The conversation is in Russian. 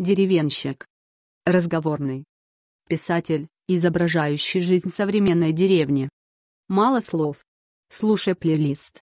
деревенщик. Разговорный. Писатель, изображающий жизнь современной деревни. Мало слов. Слушай плейлист.